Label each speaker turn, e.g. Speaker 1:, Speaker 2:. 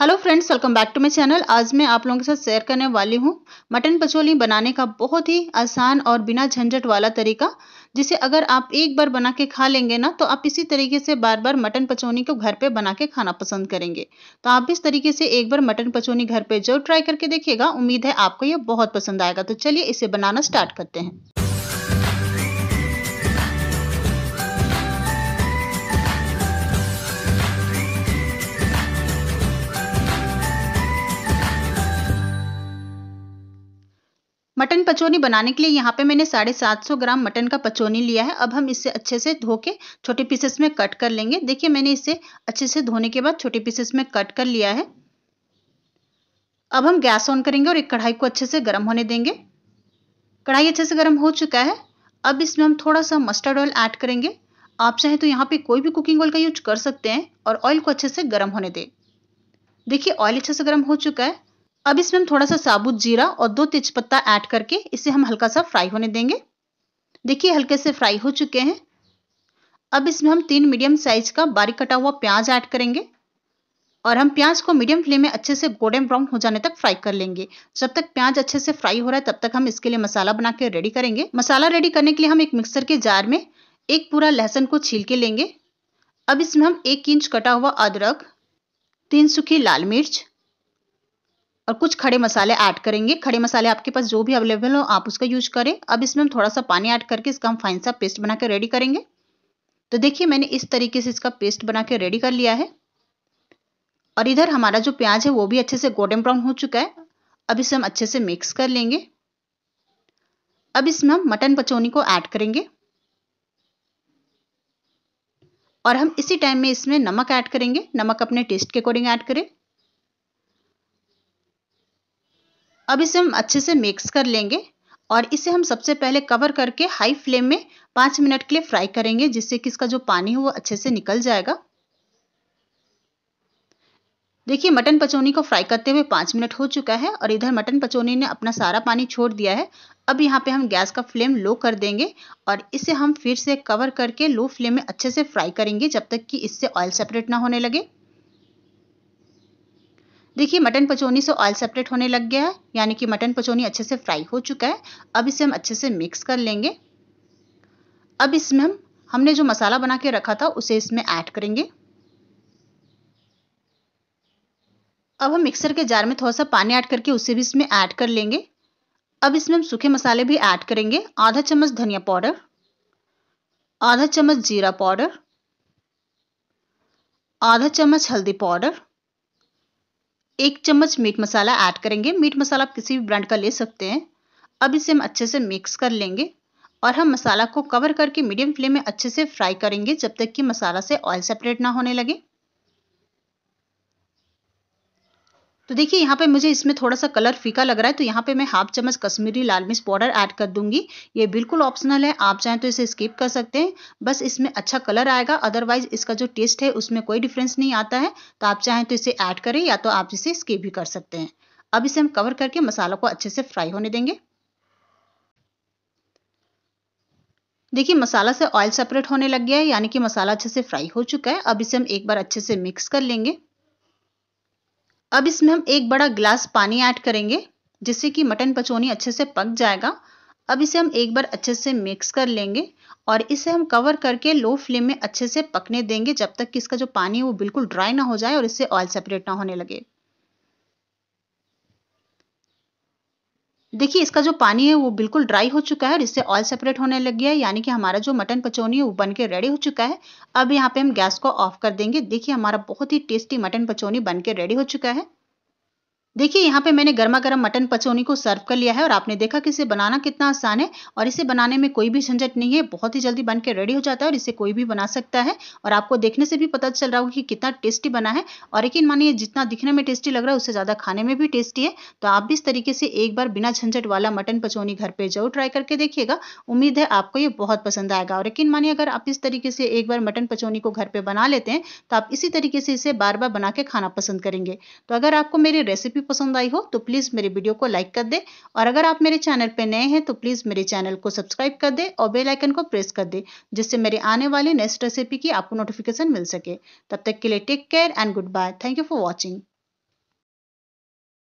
Speaker 1: hello friends welcome back to my channel आज मैं आप लोगों के साथ शेयर करने वाली हूँ मटन पचोली बनाने का बहुत ही आसान और बिना झंझट वाला तरीका जिसे अगर आप एक बार बना के खा लेंगे ना तो आप इसी तरीके से बार बार मटन पचौनी को घर पे बना के खाना पसंद करेंगे तो आप इस तरीके से एक बार मटन पचौनी घर पर जरूर ट्राई करके देखिएगा उम्मीद है आपको यह बहुत पसंद आएगा तो चलिए इसे बनाना स्टार्ट करते हैं मटन पचौनी बनाने के लिए यहाँ पे मैंने साढ़े सात सौ ग्राम मटन का पचौनी लिया है अब हम इसे अच्छे से धो के छोटे पीसेस में कट कर लेंगे देखिए मैंने इसे अच्छे से धोने के बाद छोटे पीसेस में कट कर लिया है अब हम गैस ऑन करेंगे और एक कढ़ाई को अच्छे से गर्म होने देंगे कढ़ाई अच्छे से गर्म हो चुका है अब इसमें हम थोड़ा सा मस्टर्ड ऑयल ऐड करेंगे आप चाहें तो यहाँ पे कोई भी कुकिंग ऑयल का यूज कर सकते हैं और ऑयल को अच्छे से गर्म होने दें देखिए ऑयल अच्छे से गर्म हो चुका है अब इसमें हम थोड़ा सा साबुत जीरा और दो तेजपत्ता ऐड करके इसे हम हल्का सा फ्राई होने देंगे देखिए हल्के से फ्राई हो चुके हैं अब इसमें हम तीन मीडियम साइज का बारीक कटा हुआ प्याज ऐड करेंगे और हम प्याज को मीडियम फ्लेम में अच्छे से गोल्डन ब्राउन हो जाने तक फ्राई कर लेंगे जब तक प्याज अच्छे से फ्राई हो रहा है तब तक हम इसके लिए मसाला बना के रेडी करेंगे मसाला रेडी करने के लिए हम एक मिक्सर के जार में एक पूरा लहसुन को छील के लेंगे अब इसमें हम एक इंच कटा हुआ अदरक तीन सूखी लाल मिर्च और कुछ खड़े मसाले ऐड करेंगे खड़े मसाले आपके पास जो भी अवेलेबल हो आप उसका यूज करें अब इसमें हम थोड़ा सा पानी ऐड करके इसका हम फाइन सा पेस्ट बना के रेडी करेंगे तो देखिए मैंने इस तरीके से इसका पेस्ट बना के रेडी कर लिया है और इधर हमारा जो प्याज है वो भी अच्छे से गोल्डन ब्राउन हो चुका है अब इसे हम अच्छे से मिक्स कर लेंगे अब इसमें हम मटन पचौनी को ऐड करेंगे और हम इसी टाइम में इसमें नमक ऐड करेंगे नमक अपने टेस्ट के अकॉर्डिंग ऐड करें अब इसे हम अच्छे से मिक्स कर लेंगे और इसे हम सबसे पहले कवर करके हाई फ्लेम में पाँच मिनट के लिए फ्राई करेंगे जिससे कि इसका जो पानी है वो अच्छे से निकल जाएगा देखिए मटन पचौनी को फ्राई करते हुए पाँच मिनट हो चुका है और इधर मटन पचौनी ने अपना सारा पानी छोड़ दिया है अब यहाँ पे हम गैस का फ्लेम लो कर देंगे और इसे हम फिर से कवर करके लो फ्लेम में अच्छे से फ्राई करेंगे जब तक कि इससे ऑयल सेपरेट ना होने लगे देखिए मटन पचौनी से ऑयल सेपरेट होने लग गया है यानी कि मटन पचौनी अच्छे से फ्राई हो चुका है अब इसे हम अच्छे से मिक्स कर लेंगे अब इसमें हम हमने जो मसाला बना के रखा था उसे इसमें ऐड करेंगे अब हम मिक्सर के जार में थोड़ा सा पानी ऐड करके उसे भी इसमें ऐड कर लेंगे अब इसमें हम सूखे मसाले भी ऐड करेंगे आधा चम्मच धनिया पाउडर आधा चम्मच जीरा पाउडर आधा चम्मच हल्दी पाउडर एक चम्मच मीट मसाला ऐड करेंगे मीट मसाला आप किसी भी ब्रांड का ले सकते हैं अब इसे हम अच्छे से मिक्स कर लेंगे और हम मसाला को कवर करके मीडियम फ्लेम में अच्छे से फ्राई करेंगे जब तक कि मसाला से ऑयल सेपरेट ना होने लगे तो देखिए यहाँ पे मुझे इसमें थोड़ा सा कलर फीका लग रहा है तो यहाँ पे मैं हाफ चम्मच कश्मीरी लाल मिर्च पाउडर ऐड कर दूंगी ये बिल्कुल ऑप्शनल है आप चाहें तो इसे स्किप कर सकते हैं बस इसमें अच्छा कलर आएगा अदरवाइज इसका जो टेस्ट है उसमें कोई डिफरेंस नहीं आता है तो आप चाहें तो इसे ऐड करें या तो आप इसे स्किप भी कर सकते हैं अब इसे हम कवर करके मसाला को अच्छे से फ्राई होने देंगे देखिए मसाला से ऑयल सेपरेट होने लग गया है यानी कि मसाला अच्छे से फ्राई हो चुका है अब इसे हम एक बार अच्छे से मिक्स कर लेंगे अब इसमें हम एक बड़ा गिलास पानी ऐड करेंगे जिससे कि मटन पचौनी अच्छे से पक जाएगा अब इसे हम एक बार अच्छे से मिक्स कर लेंगे और इसे हम कवर करके लो फ्लेम में अच्छे से पकने देंगे जब तक कि इसका जो पानी है वो बिल्कुल ड्राई ना हो जाए और इससे ऑयल सेपरेट ना होने लगे देखिए इसका जो पानी है वो बिल्कुल ड्राई हो चुका है और इससे ऑयल सेपरेट होने लग गया है यानी कि हमारा जो मटन पचौनी है वो बन के रेडी हो चुका है अब यहाँ पे हम गैस को ऑफ कर देंगे देखिए हमारा बहुत ही टेस्टी मटन पचौनी बन के रेडी हो चुका है देखिए यहाँ पे मैंने गर्मा गर्म मटन पचौनी को सर्व कर लिया है और आपने देखा कि इसे बनाना कितना आसान है और इसे बनाने में कोई भी झंझट नहीं है बहुत ही जल्दी बनकर रेडी हो जाता है और इसे कोई भी बना सकता है और आपको देखने से भी पता चल रहा होगा कि कितना टेस्टी बना है और यकीन मानिए जितना दिखने में टेस्टी लग रहा है उससे ज़्यादा खाने में भी टेस्टी है तो आप भी इस तरीके से एक बार बिना झंझट वाला मटन पचौनी घर पर जरूर ट्राई करके देखिएगा उम्मीद है आपको ये बहुत पसंद आएगा और यकीन मानिए अगर आप इस तरीके से एक बार मटन पचौनी को घर पर बना लेते हैं तो आप इसी तरीके से इसे बार बार बना के खाना पसंद करेंगे तो अगर आपको मेरी रेसिपी पसंद आई हो तो प्लीज़ मेरे वीडियो को लाइक कर दे और अगर आप मेरे चैनल पर नए हैं तो प्लीज़ मेरे चैनल को सब्सक्राइब कर दे और बेल आइकन को प्रेस कर दे जिससे मेरे आने वाली नेक्स्ट रेसिपी की आपको नोटिफिकेशन मिल सके तब तक के लिए take care and goodbye thank you for watching